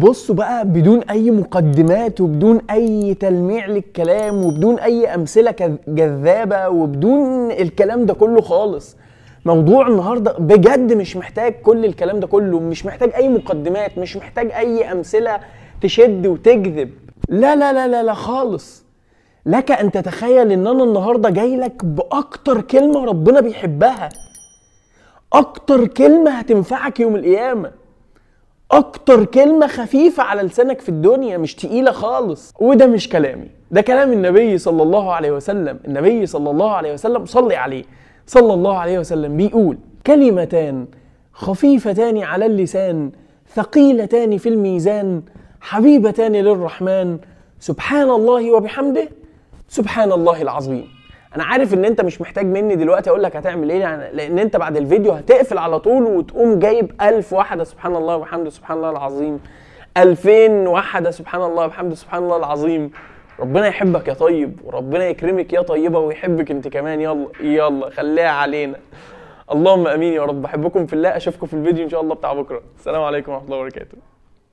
بصوا بقى بدون اي مقدمات وبدون اي تلميع للكلام وبدون اي امثله جذابه وبدون الكلام ده كله خالص موضوع النهارده بجد مش محتاج كل الكلام ده كله مش محتاج اي مقدمات مش محتاج اي امثله تشد وتجذب لا لا لا لا, لا خالص لك ان تتخيل ان انا النهارده جاي لك باكتر كلمه ربنا بيحبها اكتر كلمه هتنفعك يوم القيامه اكتر كلمه خفيفه على لسانك في الدنيا مش تقيله خالص وده مش كلامي ده كلام النبي صلى الله عليه وسلم النبي صلى الله عليه وسلم صلي عليه صلى الله عليه وسلم بيقول كلمتان خفيفتان على اللسان ثقيلتان في الميزان حبيبتان للرحمن سبحان الله وبحمده سبحان الله العظيم انا عارف ان انت مش محتاج مني دلوقتي اقول لك هتعمل ايه يعني لان انت بعد الفيديو هتقفل على طول وتقوم جايب ألف واحده سبحان الله وبحمده سبحان الله العظيم 2000 واحده سبحان الله وبحمده سبحان الله العظيم ربنا يحبك يا طيب وربنا يكرمك يا طيبه ويحبك انت كمان يلا يلا خليها علينا اللهم امين يا رب احبكم في الله اشوفكم في الفيديو ان شاء الله بتاع بكره السلام عليكم ورحمه الله وبركاته